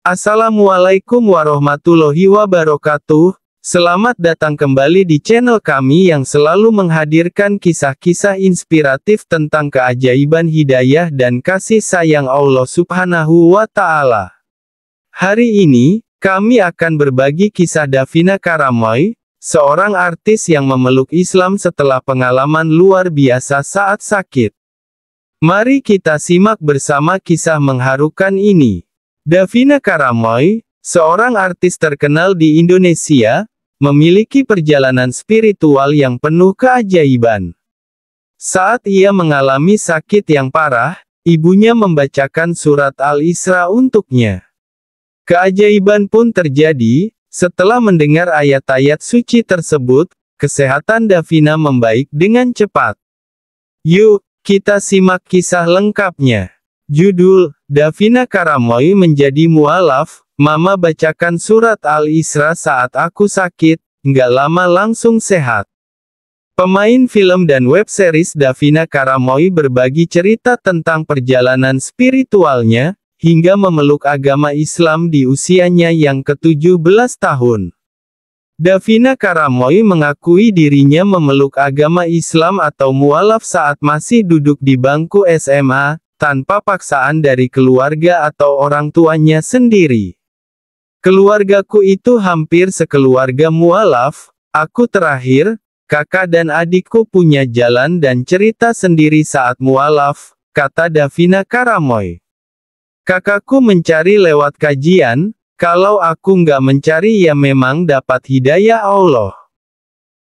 Assalamualaikum warahmatullahi wabarakatuh, selamat datang kembali di channel kami yang selalu menghadirkan kisah-kisah inspiratif tentang keajaiban hidayah dan kasih sayang Allah subhanahu wa ta'ala. Hari ini, kami akan berbagi kisah Davina Karamoy, seorang artis yang memeluk Islam setelah pengalaman luar biasa saat sakit. Mari kita simak bersama kisah mengharukan ini. Davina Karamoy, seorang artis terkenal di Indonesia, memiliki perjalanan spiritual yang penuh keajaiban. Saat ia mengalami sakit yang parah, ibunya membacakan surat Al-Isra untuknya. Keajaiban pun terjadi, setelah mendengar ayat-ayat suci tersebut, kesehatan Davina membaik dengan cepat. Yuk, kita simak kisah lengkapnya. Judul Davina Karamoy menjadi mualaf, mama bacakan surat Al-Isra saat aku sakit, nggak lama langsung sehat. Pemain film dan web series Davina Karamoy berbagi cerita tentang perjalanan spiritualnya, hingga memeluk agama Islam di usianya yang ke-17 tahun. Davina Karamoy mengakui dirinya memeluk agama Islam atau mualaf saat masih duduk di bangku SMA, tanpa paksaan dari keluarga atau orang tuanya sendiri. Keluargaku itu hampir sekeluarga mualaf, aku terakhir, kakak dan adikku punya jalan dan cerita sendiri saat mualaf, kata Davina Karamoy. Kakakku mencari lewat kajian, kalau aku nggak mencari ya memang dapat hidayah Allah.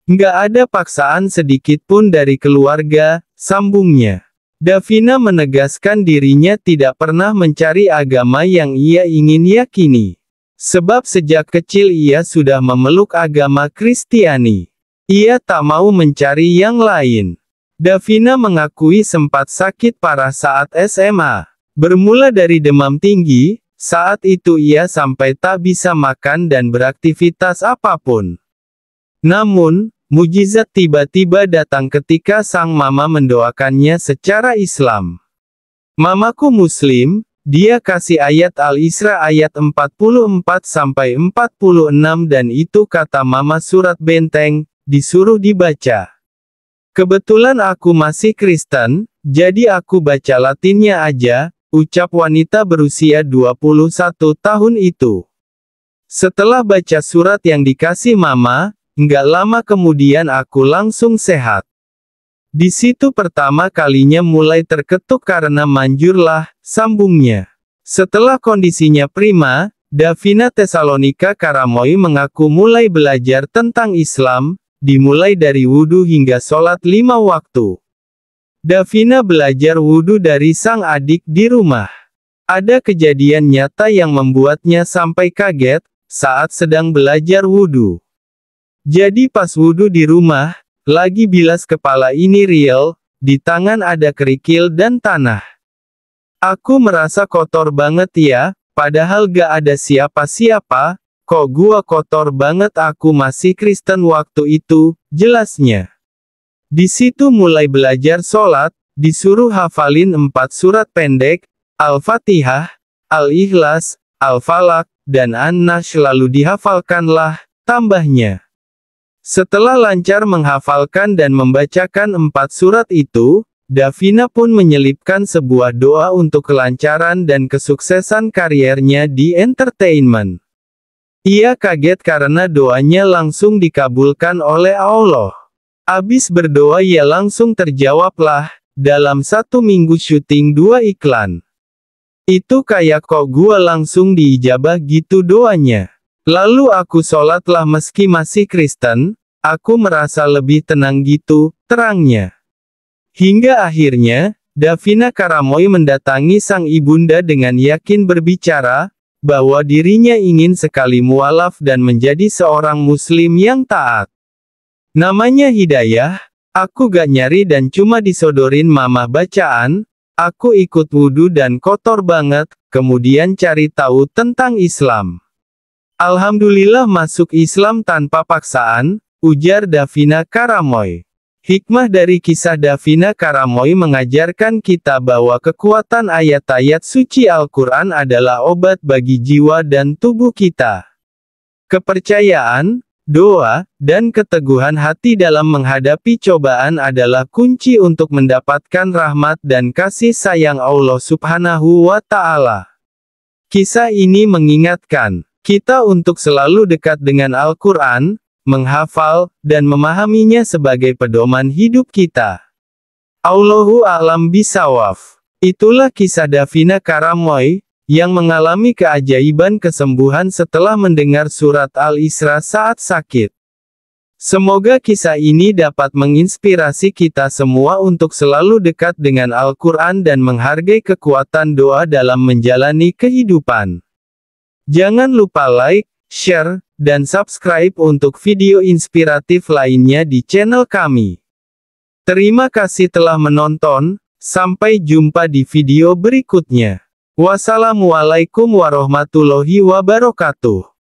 Nggak ada paksaan sedikit pun dari keluarga, sambungnya. Davina menegaskan dirinya tidak pernah mencari agama yang ia ingin yakini. Sebab sejak kecil ia sudah memeluk agama Kristiani. Ia tak mau mencari yang lain. Davina mengakui sempat sakit parah saat SMA. Bermula dari demam tinggi, saat itu ia sampai tak bisa makan dan beraktivitas apapun. Namun, Mujizat tiba-tiba datang ketika sang mama mendoakannya secara Islam. Mamaku Muslim, dia kasih ayat Al-Isra ayat 44 sampai 46 dan itu kata mama surat benteng, disuruh dibaca. Kebetulan aku masih Kristen, jadi aku baca Latinnya aja, ucap wanita berusia 21 tahun itu. Setelah baca surat yang dikasih mama, Nggak lama kemudian aku langsung sehat. Di situ pertama kalinya mulai terketuk karena manjurlah, sambungnya. Setelah kondisinya prima, Davina Tesalonika Karamoi mengaku mulai belajar tentang Islam, dimulai dari wudhu hingga sholat lima waktu. Davina belajar wudhu dari sang adik di rumah. Ada kejadian nyata yang membuatnya sampai kaget, saat sedang belajar wudhu. Jadi pas wudhu di rumah, lagi bilas kepala ini real, di tangan ada kerikil dan tanah. Aku merasa kotor banget ya, padahal gak ada siapa-siapa, kok gua kotor banget aku masih Kristen waktu itu, jelasnya. Di situ mulai belajar sholat, disuruh hafalin empat surat pendek, Al-Fatihah, Al-Ikhlas, Al-Falak, dan An-Nash lalu dihafalkanlah, tambahnya. Setelah lancar menghafalkan dan membacakan empat surat itu, Davina pun menyelipkan sebuah doa untuk kelancaran dan kesuksesan kariernya di entertainment. Ia kaget karena doanya langsung dikabulkan oleh Allah. Abis berdoa ia langsung terjawablah, dalam satu minggu syuting dua iklan. Itu kayak kok gua langsung diijabah gitu doanya. Lalu aku sholatlah meski masih Kristen, aku merasa lebih tenang gitu, terangnya. Hingga akhirnya, Davina Karamoy mendatangi sang ibunda dengan yakin berbicara, bahwa dirinya ingin sekali mualaf dan menjadi seorang muslim yang taat. Namanya Hidayah, aku gak nyari dan cuma disodorin mama bacaan, aku ikut wudhu dan kotor banget, kemudian cari tahu tentang Islam. Alhamdulillah masuk Islam tanpa paksaan, ujar Davina Karamoy. Hikmah dari kisah Davina Karamoy mengajarkan kita bahwa kekuatan ayat-ayat suci Al-Quran adalah obat bagi jiwa dan tubuh kita. Kepercayaan, doa, dan keteguhan hati dalam menghadapi cobaan adalah kunci untuk mendapatkan rahmat dan kasih sayang Allah Subhanahu wa Ta'ala. Kisah ini mengingatkan kita untuk selalu dekat dengan Al-Quran, menghafal, dan memahaminya sebagai pedoman hidup kita. Allahu a'lam bisawaf. Itulah kisah Davina Karamoy, yang mengalami keajaiban kesembuhan setelah mendengar surat Al-Isra saat sakit. Semoga kisah ini dapat menginspirasi kita semua untuk selalu dekat dengan Al-Quran dan menghargai kekuatan doa dalam menjalani kehidupan. Jangan lupa like, share, dan subscribe untuk video inspiratif lainnya di channel kami. Terima kasih telah menonton, sampai jumpa di video berikutnya. Wassalamualaikum warahmatullahi wabarakatuh.